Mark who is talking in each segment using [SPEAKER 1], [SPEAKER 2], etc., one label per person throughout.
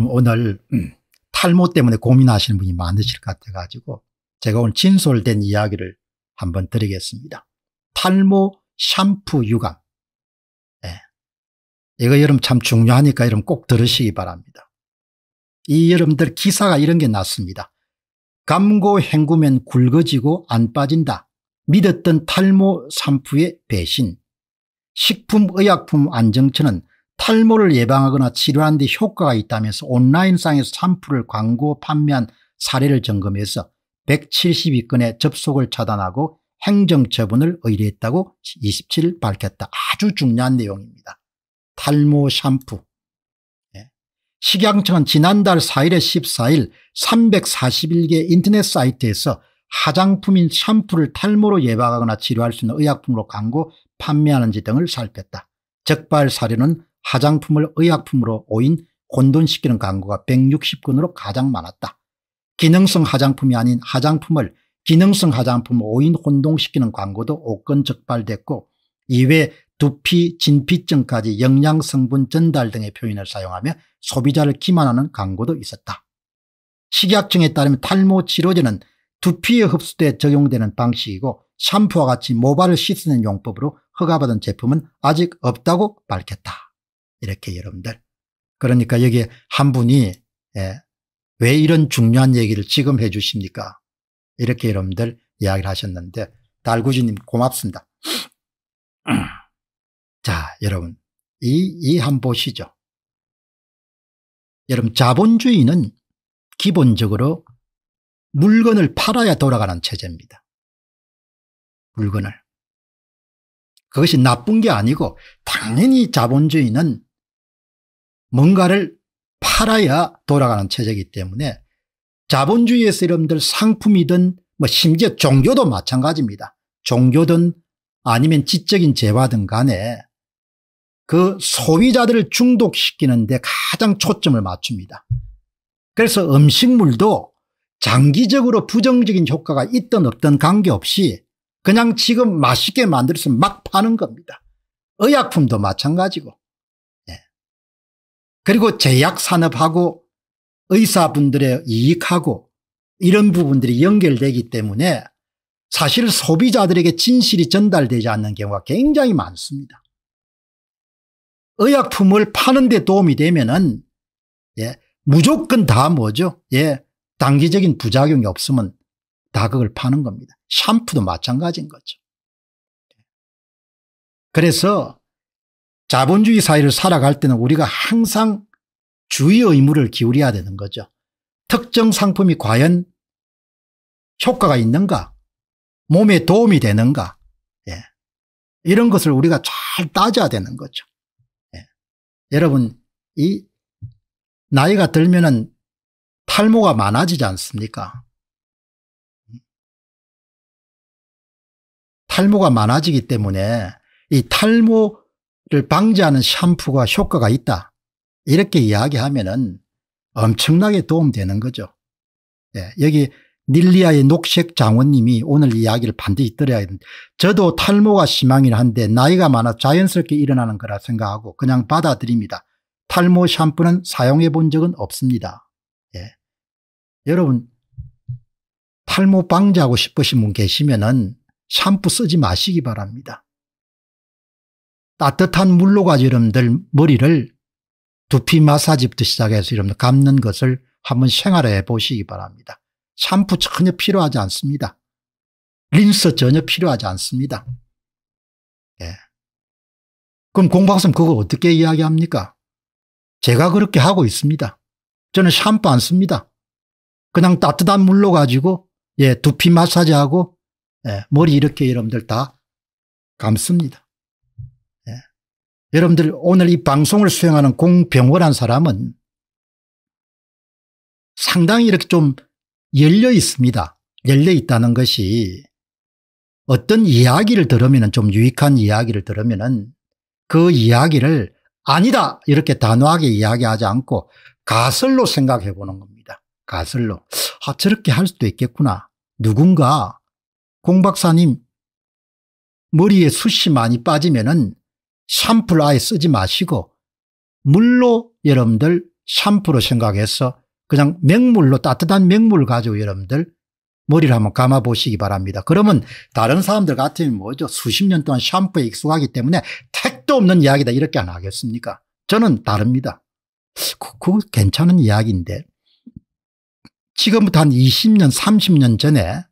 [SPEAKER 1] 여러분 오늘 음, 탈모 때문에 고민하시는 분이 많으실 것 같아가지고 제가 오늘 진솔된 이야기를 한번 드리겠습니다. 탈모 샴푸 유감. 네. 예. 이거 여러분 참 중요하니까 여러분 꼭 들으시기 바랍니다. 이 여러분들 기사가 이런 게 났습니다. 감고 헹구면 굵어지고 안 빠진다. 믿었던 탈모 샴푸의 배신. 식품의약품 안정처는 탈모를 예방하거나 치료하는 데 효과가 있다면서 온라인상에서 샴푸를 광고 판매한 사례를 점검해서 172건의 접속을 차단하고 행정처분을 의뢰했다고 27일 밝혔다. 아주 중요한 내용입니다. 탈모 샴푸. 예. 식양청은 지난달 4일에 14일 341개 인터넷 사이트에서 화장품인 샴푸를 탈모로 예방하거나 치료할 수 있는 의약품으로 광고 판매하는지 등을 살폈다. 적발 사례는 화장품을 의약품으로 오인 혼돈시키는 광고가 160건으로 가장 많았다. 기능성 화장품이 아닌 화장품을 기능성 화장품 오인 혼동시키는 광고도 5건 적발됐고 이외 두피, 진피증까지 영양성분 전달 등의 표현을 사용하며 소비자를 기만하는 광고도 있었다. 식약청에 따르면 탈모 치료제는 두피에 흡수돼 적용되는 방식이고 샴푸와 같이 모발을 씻는 용법으로 허가받은 제품은 아직 없다고 밝혔다. 이렇게 여러분들. 그러니까 여기에 한 분이 예, 왜 이런 중요한 얘기를 지금 해 주십니까? 이렇게 여러분들 이야기를 하셨는데 달구지님 고맙습니다. 자 여러분 이, 이한 보시죠. 여러분 자본주의는 기본적으로 물건을 팔아야 돌아가는 체제입니다. 물건을. 그것이 나쁜 게 아니고 당연히 자본주의는 뭔가를 팔아야 돌아가는 체제이기 때문에 자본주의에서 여러분들 상품이든 뭐 심지어 종교도 마찬가지입니다. 종교든 아니면 지적인 재화든 간에 그 소비자들을 중독시키는 데 가장 초점을 맞춥니다. 그래서 음식물도 장기적으로 부정적인 효과가 있든 없든 관계없이 그냥 지금 맛있게 만들어서 막 파는 겁니다. 의약품도 마찬가지고 그리고 제약산업하고 의사분들의 이익하고 이런 부분들이 연결되기 때문에 사실 소비자들에게 진실이 전달되지 않는 경우가 굉장히 많습니다. 의약품을 파는 데 도움이 되면 은 예, 무조건 다 뭐죠? 예, 단기적인 부작용이 없으면 다 그걸 파는 겁니다. 샴푸도 마찬가지인 거죠. 그래서 자본주의 사회를 살아갈 때는 우리가 항상 주의 의무를 기울여야 되는 거죠. 특정 상품이 과연 효과가 있는가 몸에 도움이 되는가 예. 이런 것을 우리가 잘 따져야 되는 거죠. 예. 여러분 이 나이가 들면 은 탈모가 많아지지 않습니까 탈모가 많아지기 때문에 이 탈모 를 방지하는 샴푸가 효과가 있다. 이렇게 이야기하면은 엄청나게 도움되는 거죠. 예, 여기 닐리아의 녹색 장원님이 오늘 이야기를 반드시 들어야 되는데 저도 탈모가 심하긴 한데 나이가 많아 자연스럽게 일어나는 거라 생각하고 그냥 받아들입니다. 탈모 샴푸는 사용해 본 적은 없습니다. 예. 여러분 탈모 방지하고 싶으신 분 계시면 은 샴푸 쓰지 마시기 바랍니다. 따뜻한 물로가지름 들 머리를 두피 마사지부터 시작해서 여러분 감는 것을 한번 생활해 보시기 바랍니다. 샴푸 전혀 필요하지 않습니다. 린스 전혀 필요하지 않습니다. 예. 그럼 공박사님 그거 어떻게 이야기합니까? 제가 그렇게 하고 있습니다. 저는 샴푸 안 씁니다. 그냥 따뜻한 물로 가지고 예, 두피 마사지하고 예, 머리 이렇게 여러분들 다 감습니다. 여러분들 오늘 이 방송을 수행하는 공병원한 사람은 상당히 이렇게 좀 열려 있습니다. 열려 있다는 것이 어떤 이야기를 들으면 좀 유익한 이야기를 들으면 그 이야기를 아니다 이렇게 단호하게 이야기하지 않고 가설로 생각해 보는 겁니다. 가설로 아 저렇게 할 수도 있겠구나. 누군가 공 박사님 머리에 숱이 많이 빠지면 은 샴푸를 아예 쓰지 마시고 물로 여러분들 샴푸로 생각해서 그냥 맹물로 따뜻한 맹물 가지고 여러분들 머리를 한번 감아 보시기 바랍니다. 그러면 다른 사람들 같으면 뭐죠? 수십 년 동안 샴푸에 익숙하기 때문에 택도 없는 이야기다 이렇게 안 하겠습니까? 저는 다릅니다. 그, 그 괜찮은 이야기인데 지금부터 한 20년 30년 전에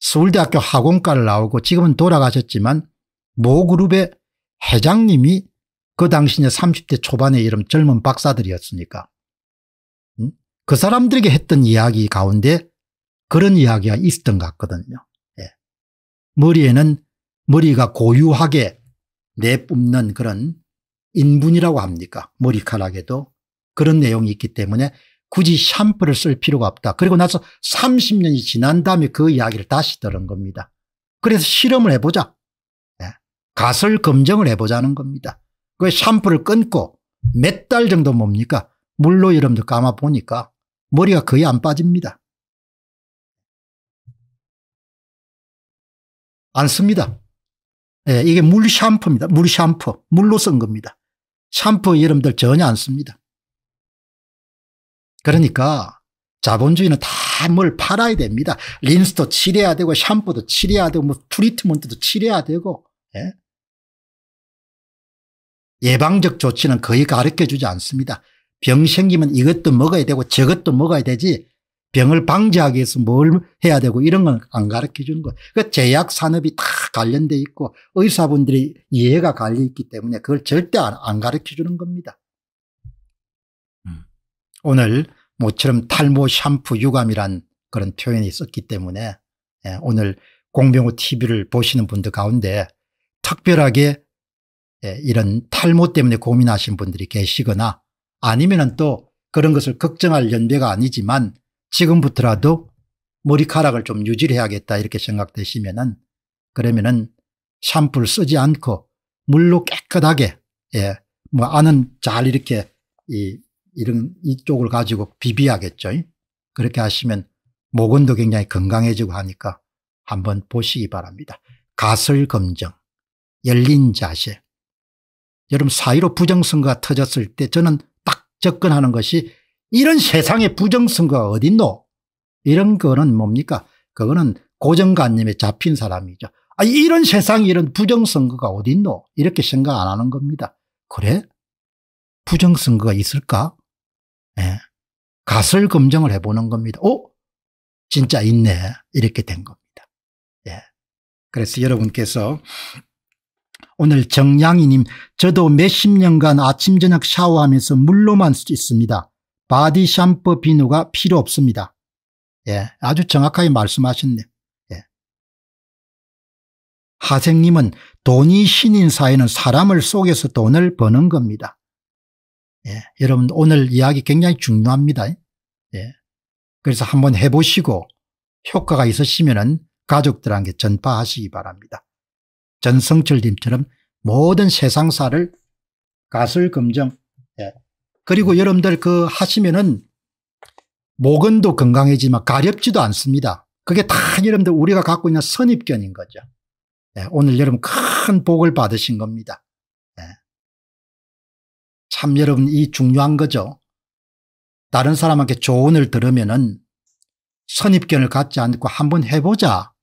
[SPEAKER 1] 서울대학교 학원과를 나오고 지금은 돌아가셨지만 모그룹의 회장님이 그 당시에 30대 초반의 이런 젊은 박사들이었으니까 그 사람들에게 했던 이야기 가운데 그런 이야기가 있었던 것 같거든요. 예. 머리에는 머리가 고유하게 내뿜는 그런 인분이라고 합니까 머리카락에도 그런 내용이 있기 때문에 굳이 샴푸를 쓸 필요가 없다. 그리고 나서 30년이 지난 다음에 그 이야기를 다시 들은 겁니다. 그래서 실험을 해보자. 가설 검증을 해보자는 겁니다. 그 샴푸를 끊고 몇 달 정도 뭡니까 물로 여러분들 감아보니까 머리가 거의 안 빠집니다. 안 씁니다. 예, 이게 물 샴푸입니다. 물 샴푸. 물로 쓴 겁니다. 샴푸 여러분들 전혀 안 씁니다. 그러니까 자본주의는 다 뭘 팔아야 됩니다. 린스도 칠해야 되고 샴푸도 칠해야 되고 뭐 트리트먼트도 칠해야 되고 예? 예방적 조치는 거의 가르쳐주지 않습니다. 병 생기면 이것도 먹어야 되고 저것도 먹어야 되지 병을 방지하기 위해서 뭘 해야 되고 이런 건 안 가르쳐 주는 거예요. 그 제약 산업이 다 관련돼 있고 의사분들이 이해가 갈려 있기 때문에 그걸 절대 안, 가르쳐 주는 겁니다. 음. 오늘 모처럼 탈모 샴푸 유감이란 그런 표현이 있었기 때문에 예, 오늘 공병호 TV를 보시는 분들 가운데 특별하게 예, 이런 탈모 때문에 고민하신 분들이 계시거나 아니면은 또 그런 것을 걱정할 연배가 아니지만 지금부터라도 머리카락을 좀 유지를 해야겠다 이렇게 생각되시면은 그러면은 샴푸를 쓰지 않고 물로 깨끗하게 예, 뭐 안은 잘 이렇게 이 이런 이쪽을 가지고 비비야겠죠. 그렇게 하시면 모원도 굉장히 건강해지고 하니까 한번 보시기 바랍니다. 가설 검정, 열린 자세, 여러분 사1로 부정선거가 터졌을 때 저는 딱 접근하는 것이 이런 세상에 부정선거가 어딨노 이런 거는 뭡니까 그거는 고정관념에 잡힌 사람이죠 아 이런 세상에 이런 부정선거가 어딨노 이렇게 생각 안 하는 겁니다 그래 부정선거가 있을까 예. 가설 검증을 해보는 겁니다 오 어? 진짜 있네 이렇게 된 겁니다 예. 그래서 여러분께서 오늘 정양이님 저도 몇 십 년간 아침 저녁 샤워하면서 물로만 있습니다. 바디 샴푸 비누가 필요 없습니다. 예, 아주 정확하게 말씀하셨네. 요 예. 하생님은 돈이 신인 사회는 사람을 속여서 돈을 버는 겁니다. 예, 여러분 오늘 이야기 굉장히 중요합니다. 예. 그래서 한번 해보시고 효과가 있으시면 가족들한테 전파하시기 바랍니다. 전성철님처럼 모든 세상사를 가설 검증. 예. 그리고 여러분들 그 하시면은 목은도 건강해지만 가렵지도 않습니다. 그게 다 여러분들 우리가 갖고 있는 선입견인 거죠. 예. 오늘 여러분 큰 복을 받으신 겁니다. 예. 참 여러분 이 중요한 거죠. 다른 사람한테 조언을 들으면은 선입견을 갖지 않고 한번 해보자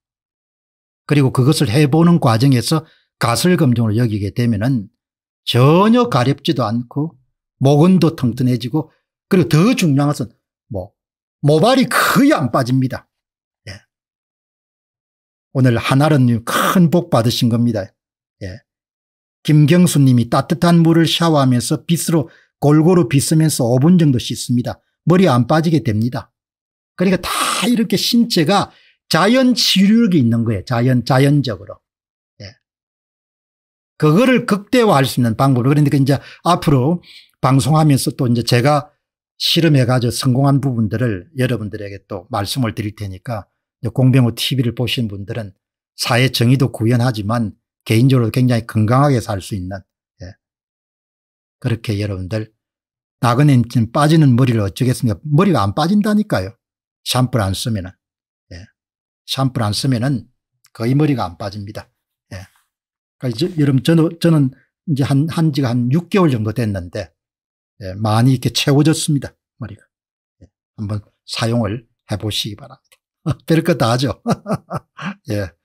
[SPEAKER 1] 그리고 그것을 해보는 과정에서 가설검증을 여기게 되면 은 전혀 가렵지도 않고 목은도 텅텅해지고 그리고 더 중요한 것은 뭐 모발이 거의 안 빠집니다. 예. 오늘 한알은 큰복 받으신 겁니다. 예. 김경수 님이 따뜻한 물을 샤워하면서 빗으로 골고루 빗으면서 5분 정도 씻습니다. 머리 안 빠지게 됩니다. 그러니까 다 이렇게 신체가 자연 치료력이 있는 거예요. 자연, 자연적으로. 예. 그거를 극대화할 수 있는 방법으로. 그러니까 이제 앞으로 방송하면서 또 이제 제가 실험해가지고 성공한 부분들을 여러분들에게 또 말씀을 드릴 테니까 공병호 TV를 보신 분들은 사회 정의도 구현하지만 개인적으로 굉장히 건강하게 살 수 있는 예. 그렇게 여러분들 나그네 빠지는 머리를 어쩌겠습니까 머리가 안 빠진다니까요 샴푸를 안 쓰면 은 샴푸를 안 쓰면은 거의 머리가 안 빠집니다. 예. 그러니까 여러분 저는, 저는 이제 한, 한 지가 한 6개월 정도 됐는데 예, 많이 이렇게 채워졌습니다. 머리가. 예. 한번 사용을 해보시기 바랍니다. 별것 다 하죠. 예.